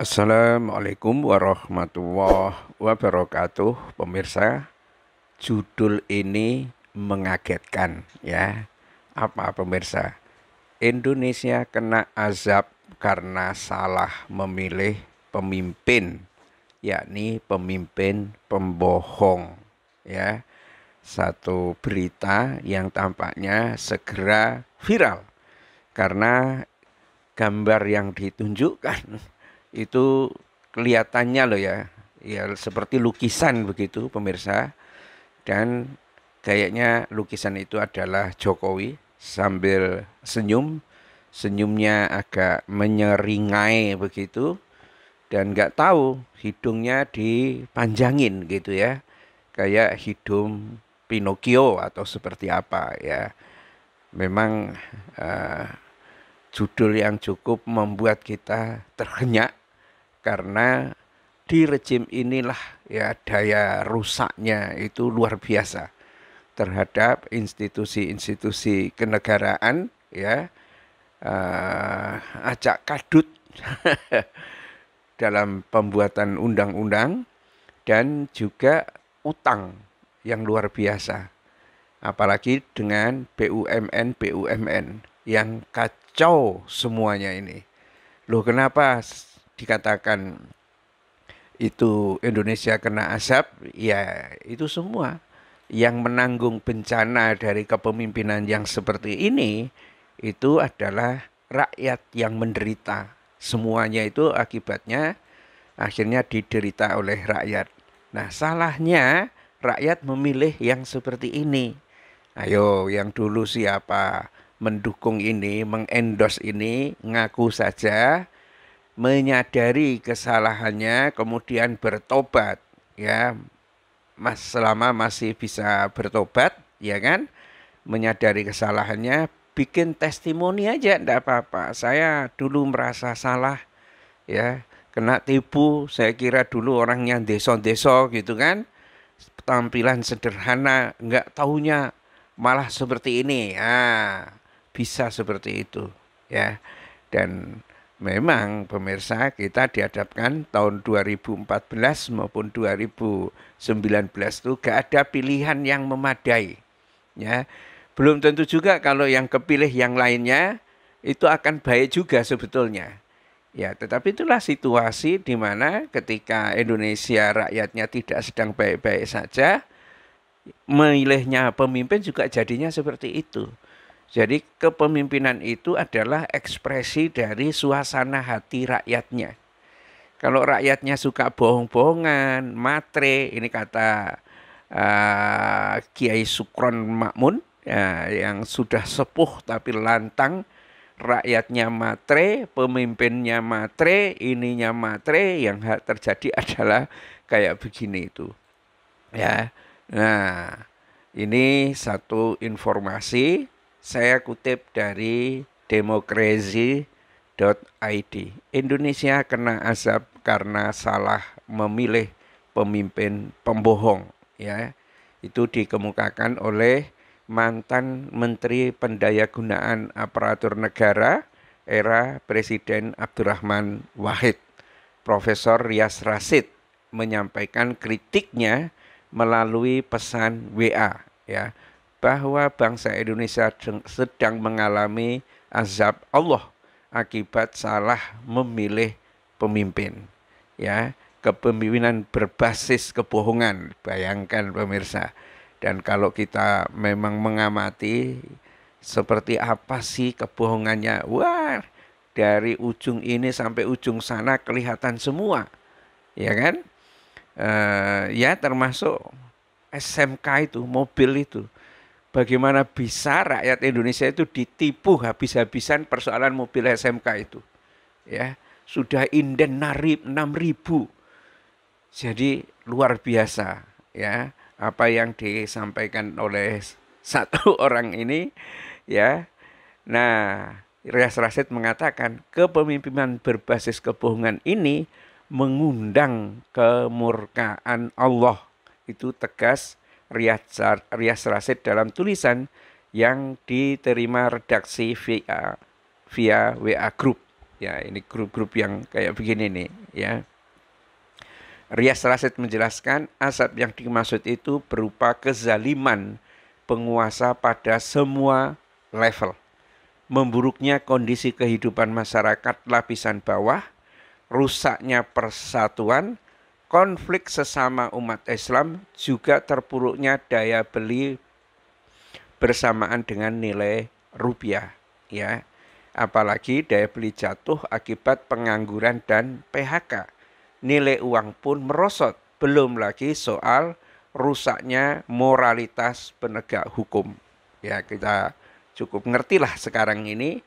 Assalamualaikum warahmatullahi wabarakatuh Pemirsa Judul ini mengagetkan ya Apa pemirsa Indonesia kena azab karena salah memilih pemimpin Yakni pemimpin pembohong ya Satu berita yang tampaknya segera viral Karena gambar yang ditunjukkan itu kelihatannya loh ya ya seperti lukisan begitu pemirsa dan kayaknya lukisan itu adalah Jokowi sambil senyum senyumnya agak menyeringai begitu dan nggak tahu hidungnya dipanjangin gitu ya kayak hidung Pinocchio atau seperti apa ya memang uh, judul yang cukup membuat kita terhenyak karena di rejim inilah ya daya rusaknya itu luar biasa terhadap institusi-institusi kenegaraan ya uh, eh, acak kadut dalam pembuatan undang-undang dan juga utang yang luar biasa apalagi dengan BUMN BUMN yang kacau semuanya ini loh kenapa dikatakan itu Indonesia kena asap, ya itu semua yang menanggung bencana dari kepemimpinan yang seperti ini itu adalah rakyat yang menderita. Semuanya itu akibatnya akhirnya diderita oleh rakyat. Nah, salahnya rakyat memilih yang seperti ini. Ayo, yang dulu siapa mendukung ini, mengendos ini, ngaku saja menyadari kesalahannya kemudian bertobat ya mas selama masih bisa bertobat ya kan menyadari kesalahannya bikin testimoni aja tidak apa-apa saya dulu merasa salah ya kena tipu saya kira dulu orangnya deso-deso gitu kan tampilan sederhana nggak tahunya malah seperti ini ah bisa seperti itu ya dan Memang pemirsa kita dihadapkan tahun 2014 maupun 2019 itu gak ada pilihan yang memadai. Ya, belum tentu juga kalau yang kepilih yang lainnya itu akan baik juga sebetulnya. Ya, tetapi itulah situasi di mana ketika Indonesia rakyatnya tidak sedang baik-baik saja, memilihnya pemimpin juga jadinya seperti itu. Jadi kepemimpinan itu adalah ekspresi dari suasana hati rakyatnya. Kalau rakyatnya suka bohong-bohongan, matre, ini kata uh, Kiai Sukron Makmun ya, yang sudah sepuh tapi lantang, rakyatnya matre, pemimpinnya matre, ininya matre, yang terjadi adalah kayak begini itu. Ya. Nah, ini satu informasi saya kutip dari demokrasi.id. Indonesia kena azab karena salah memilih pemimpin pembohong, ya. Itu dikemukakan oleh mantan Menteri Pendayagunaan Aparatur Negara era Presiden Abdurrahman Wahid. Profesor Rias Rasid menyampaikan kritiknya melalui pesan WA ya bahwa bangsa Indonesia sedang mengalami azab Allah akibat salah memilih pemimpin. Ya, kepemimpinan berbasis kebohongan. Bayangkan pemirsa. Dan kalau kita memang mengamati seperti apa sih kebohongannya? Wah, dari ujung ini sampai ujung sana kelihatan semua. Ya kan? Uh, ya termasuk SMK itu, mobil itu bagaimana bisa rakyat Indonesia itu ditipu habis-habisan persoalan mobil SMK itu. Ya, sudah inden narib 6000. Jadi luar biasa ya apa yang disampaikan oleh satu orang ini ya. Nah, Rias Rasid mengatakan kepemimpinan berbasis kebohongan ini mengundang kemurkaan Allah. Itu tegas Rias Rasid dalam tulisan yang diterima redaksi via via WA Group. Ya, ini grup-grup yang kayak begini nih, ya. Rias Rasid menjelaskan asap yang dimaksud itu berupa kezaliman penguasa pada semua level. Memburuknya kondisi kehidupan masyarakat lapisan bawah, rusaknya persatuan, konflik sesama umat Islam juga terpuruknya daya beli bersamaan dengan nilai rupiah ya apalagi daya beli jatuh akibat pengangguran dan PHK nilai uang pun merosot belum lagi soal rusaknya moralitas penegak hukum ya kita cukup ngertilah sekarang ini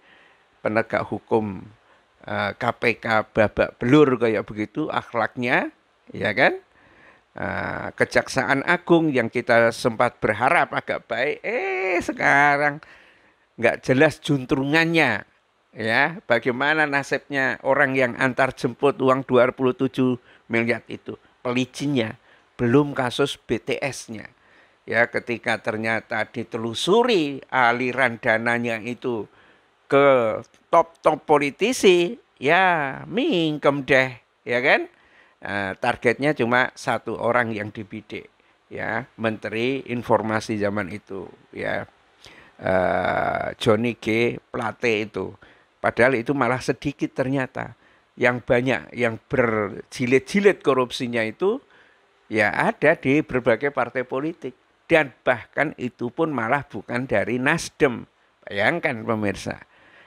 penegak hukum KPK eh, babak belur kayak begitu akhlaknya ya kan? Uh, Kejaksaan Agung yang kita sempat berharap agak baik, eh sekarang nggak jelas juntrungannya, ya bagaimana nasibnya orang yang antar jemput uang 27 miliar itu, pelicinnya, belum kasus BTS-nya, ya ketika ternyata ditelusuri aliran dananya itu ke top-top politisi, ya mingkem deh, ya kan? Eh, targetnya cuma satu orang yang dibidik ya menteri informasi zaman itu ya uh, Johnny G Plate itu padahal itu malah sedikit ternyata yang banyak yang berjilid-jilid korupsinya itu ya ada di berbagai partai politik dan bahkan itu pun malah bukan dari Nasdem bayangkan pemirsa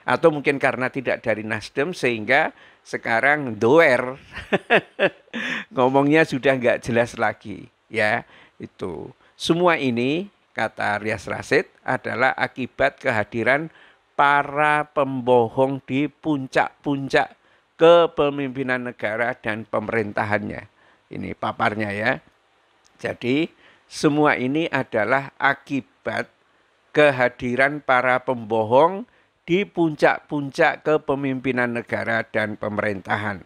atau mungkin karena tidak dari Nasdem sehingga sekarang doer ngomongnya sudah nggak jelas lagi ya itu semua ini kata Rias Rasid adalah akibat kehadiran para pembohong di puncak-puncak kepemimpinan negara dan pemerintahannya ini paparnya ya jadi semua ini adalah akibat kehadiran para pembohong di puncak-puncak kepemimpinan negara dan pemerintahan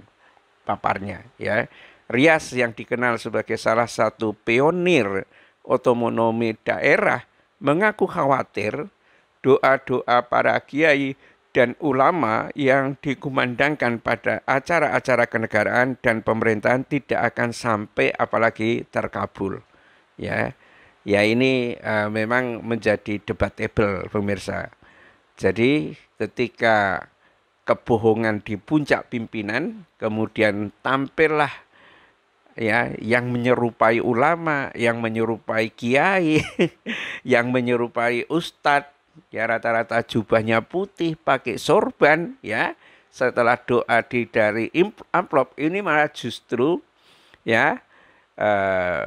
paparnya ya. Rias yang dikenal sebagai salah satu pionir otonomi daerah mengaku khawatir doa-doa para kiai dan ulama yang dikumandangkan pada acara-acara kenegaraan dan pemerintahan tidak akan sampai apalagi terkabul ya ya ini uh, memang menjadi debatable pemirsa jadi ketika kebohongan di puncak pimpinan, kemudian tampillah ya yang menyerupai ulama, yang menyerupai kiai, yang menyerupai ustadz, ya rata-rata jubahnya putih, pakai sorban, ya setelah doa di dari amplop ini malah justru ya eh,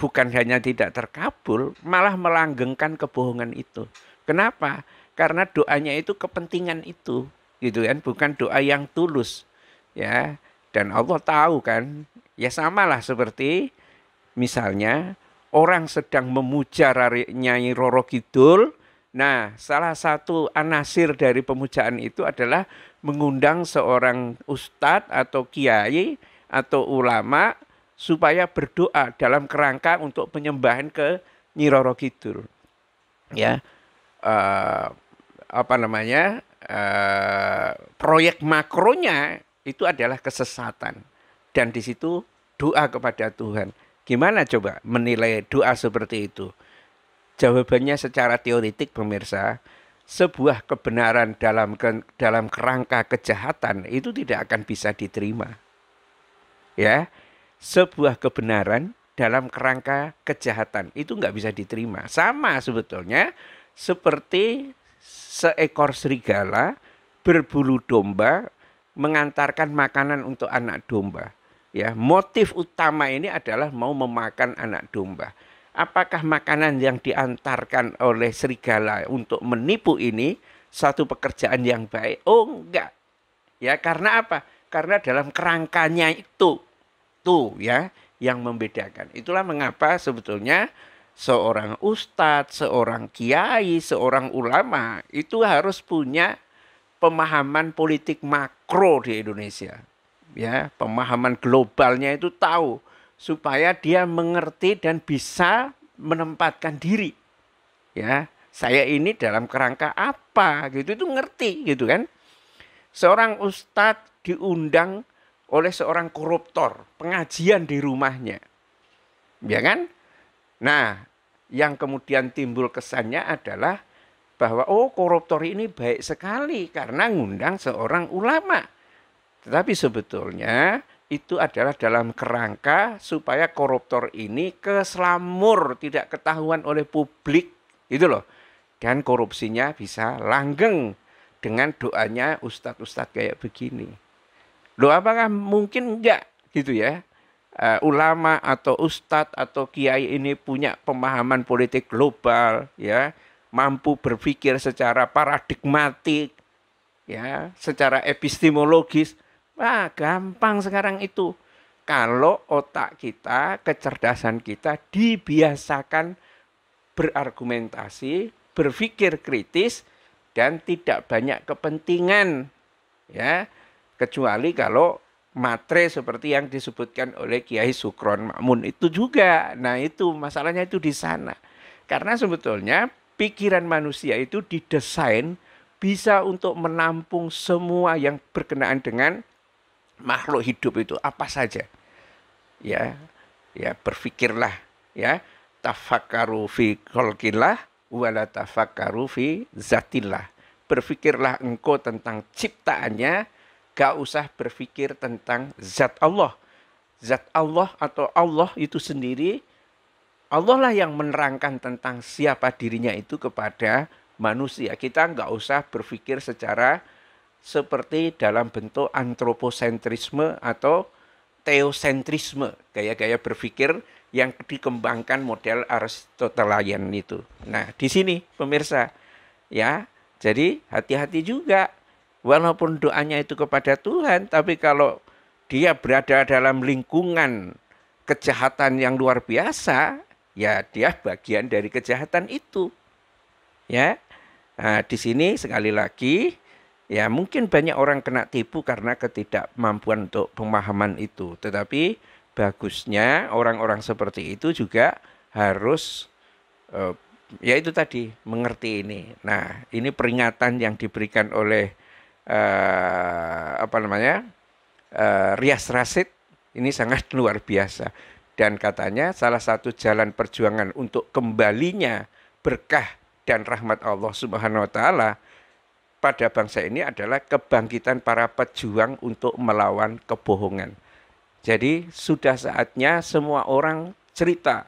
bukan hanya tidak terkabul, malah melanggengkan kebohongan itu. Kenapa? karena doanya itu kepentingan itu gitu kan bukan doa yang tulus ya dan Allah tahu kan ya samalah seperti misalnya orang sedang memuja Nyai Roro Kidul nah salah satu anasir dari pemujaan itu adalah mengundang seorang ustadz atau kiai atau ulama supaya berdoa dalam kerangka untuk penyembahan ke Nyi Roro Kidul. Ya, uh, apa namanya uh, proyek makronya itu adalah kesesatan dan di situ doa kepada Tuhan gimana coba menilai doa seperti itu jawabannya secara teoritik pemirsa sebuah kebenaran dalam ke, dalam kerangka kejahatan itu tidak akan bisa diterima ya sebuah kebenaran dalam kerangka kejahatan itu nggak bisa diterima sama sebetulnya seperti seekor serigala berbulu domba mengantarkan makanan untuk anak domba. Ya, motif utama ini adalah mau memakan anak domba. Apakah makanan yang diantarkan oleh serigala untuk menipu ini satu pekerjaan yang baik? Oh, enggak. Ya, karena apa? Karena dalam kerangkanya itu tuh ya yang membedakan. Itulah mengapa sebetulnya seorang ustadz, seorang kiai, seorang ulama itu harus punya pemahaman politik makro di Indonesia. Ya, pemahaman globalnya itu tahu supaya dia mengerti dan bisa menempatkan diri. Ya, saya ini dalam kerangka apa gitu itu ngerti gitu kan. Seorang ustadz diundang oleh seorang koruptor pengajian di rumahnya. Ya kan? Nah, yang kemudian timbul kesannya adalah bahwa oh koruptor ini baik sekali karena ngundang seorang ulama. Tetapi sebetulnya itu adalah dalam kerangka supaya koruptor ini keselamur, tidak ketahuan oleh publik, itu loh. Dan korupsinya bisa langgeng dengan doanya ustadz-ustadz kayak begini. Loh apakah mungkin enggak gitu ya? uh, ulama atau ustadz atau kiai ini punya pemahaman politik global ya mampu berpikir secara paradigmatik ya secara epistemologis wah gampang sekarang itu kalau otak kita kecerdasan kita dibiasakan berargumentasi berpikir kritis dan tidak banyak kepentingan ya kecuali kalau matre seperti yang disebutkan oleh Kiai Sukron Makmun itu juga. Nah itu masalahnya itu di sana. Karena sebetulnya pikiran manusia itu didesain bisa untuk menampung semua yang berkenaan dengan makhluk hidup itu apa saja. Ya, ya berpikirlah ya tafakkaru fi kholqillah wala tafakkaru fi zatillah. Berpikirlah engkau tentang ciptaannya Gak usah berpikir tentang zat Allah. Zat Allah atau Allah itu sendiri, Allah lah yang menerangkan tentang siapa dirinya itu kepada manusia. Kita nggak usah berpikir secara seperti dalam bentuk antroposentrisme atau teosentrisme, gaya-gaya berpikir yang dikembangkan model Aristotelian itu. Nah, di sini pemirsa, ya, jadi hati-hati juga walaupun doanya itu kepada Tuhan, tapi kalau dia berada dalam lingkungan kejahatan yang luar biasa, ya dia bagian dari kejahatan itu. Ya. Nah, di sini sekali lagi ya mungkin banyak orang kena tipu karena ketidakmampuan untuk pemahaman itu. Tetapi bagusnya orang-orang seperti itu juga harus eh, ya itu tadi mengerti ini. Nah, ini peringatan yang diberikan oleh uh, apa namanya uh, Rias Rasid ini sangat luar biasa dan katanya salah satu jalan perjuangan untuk kembalinya berkah dan rahmat Allah Subhanahu wa taala pada bangsa ini adalah kebangkitan para pejuang untuk melawan kebohongan. Jadi sudah saatnya semua orang cerita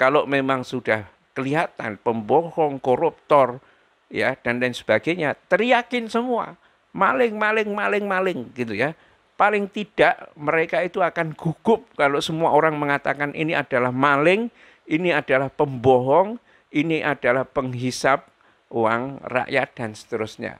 kalau memang sudah kelihatan pembohong, koruptor, ya dan lain sebagainya, teriakin semua maling, maling, maling, maling gitu ya. Paling tidak mereka itu akan gugup kalau semua orang mengatakan ini adalah maling, ini adalah pembohong, ini adalah penghisap uang rakyat dan seterusnya.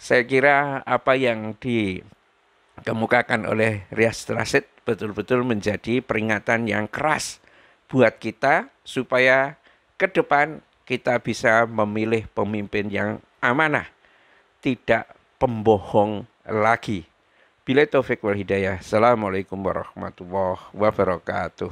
Saya kira apa yang dikemukakan oleh Rias Trasit betul-betul menjadi peringatan yang keras buat kita supaya ke depan kita bisa memilih pemimpin yang amanah, tidak pembohong lagi. Bila taufik wal hidayah. Assalamualaikum warahmatullahi wabarakatuh.